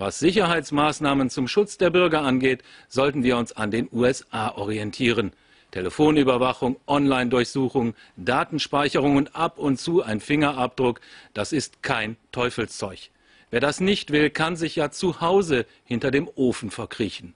Was Sicherheitsmaßnahmen zum Schutz der Bürger angeht, sollten wir uns an den USA orientieren. Telefonüberwachung, Online-Durchsuchung, Datenspeicherung und ab und zu ein Fingerabdruck, das ist kein Teufelszeug. Wer das nicht will, kann sich ja zu Hause hinter dem Ofen verkriechen.